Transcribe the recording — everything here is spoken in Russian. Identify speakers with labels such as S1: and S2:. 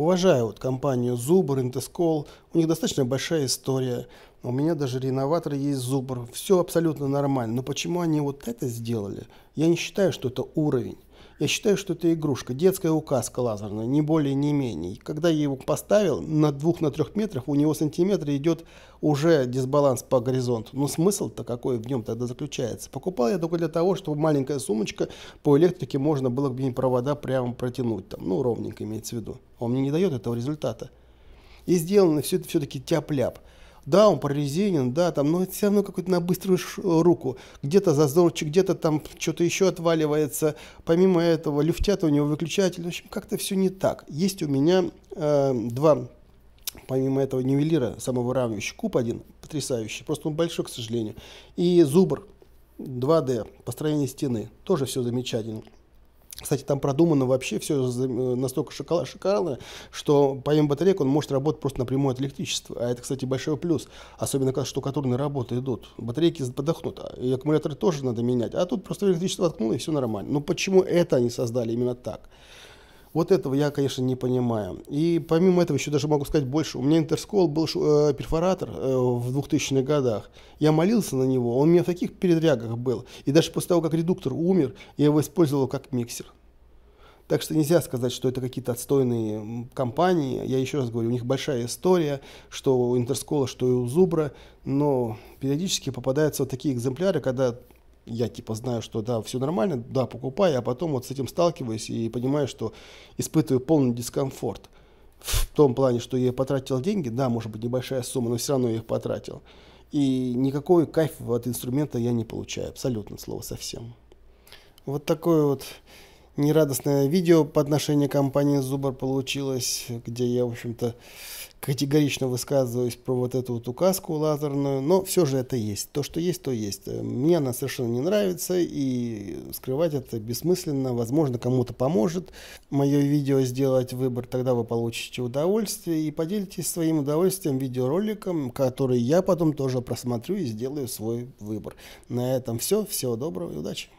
S1: уважаю вот компанию Зубр, Интескол, у них достаточно большая история. У меня даже реноватор есть Зубр, все абсолютно нормально. Но почему они вот это сделали? Я не считаю, что это уровень. Я считаю, что это игрушка, детская указка лазерная, не более, не менее. Когда я его поставил на двух, на трех метрах, у него сантиметр идет уже дисбаланс по горизонту. Но смысл-то какой в нем тогда заключается? Покупал я только для того, чтобы маленькая сумочка по электрике можно было где-нибудь провода прямо протянуть, там, ну, ровненько имеется в виду. Он мне не дает этого результата. И сделано все это все-таки тяп-ляп. Да, он прорезинен, да, там, но это все равно какой-то на быструю руку. Где-то зазорчик, где-то там что-то еще отваливается. Помимо этого, люфтят у него выключатель. В общем, как-то все не так. Есть у меня э, два помимо этого нивелира самовыравнивающий куб один потрясающий просто он большой к сожалению и зубр 2d построение стены тоже все замечательно кстати, там продумано вообще все э, настолько шикарно, что помимо батареек он может работать просто напрямую от электричества. А это, кстати, большой плюс. Особенно, когда штукатурные работы идут. Батарейки подохнут. А и аккумуляторы тоже надо менять. А тут просто электричество откнуло и все нормально. Но ну, почему это они создали именно так? Вот этого я, конечно, не понимаю. И помимо этого еще даже могу сказать больше. У меня Интерскол был э, перфоратор э, в 2000-х годах. Я молился на него, он у меня в таких передрягах был. И даже после того, как редуктор умер, я его использовал как миксер. Так что нельзя сказать, что это какие-то отстойные компании. Я еще раз говорю, у них большая история, что у Интерскола, что и у Зубра. Но периодически попадаются вот такие экземпляры, когда я типа знаю, что да, все нормально, да, покупаю, а потом вот с этим сталкиваюсь и понимаю, что испытываю полный дискомфорт. В том плане, что я потратил деньги, да, может быть, небольшая сумма, но все равно я их потратил. И никакой кайф от инструмента я не получаю, абсолютно, слово совсем. Вот такое вот нерадостное видео по отношению к компании Зубр получилось, где я, в общем-то, категорично высказываюсь про вот эту вот указку лазерную, но все же это есть. То, что есть, то есть. Мне она совершенно не нравится, и скрывать это бессмысленно. Возможно, кому-то поможет мое видео сделать выбор, тогда вы получите удовольствие и поделитесь своим удовольствием видеороликом, который я потом тоже просмотрю и сделаю свой выбор. На этом все. Всего доброго и удачи!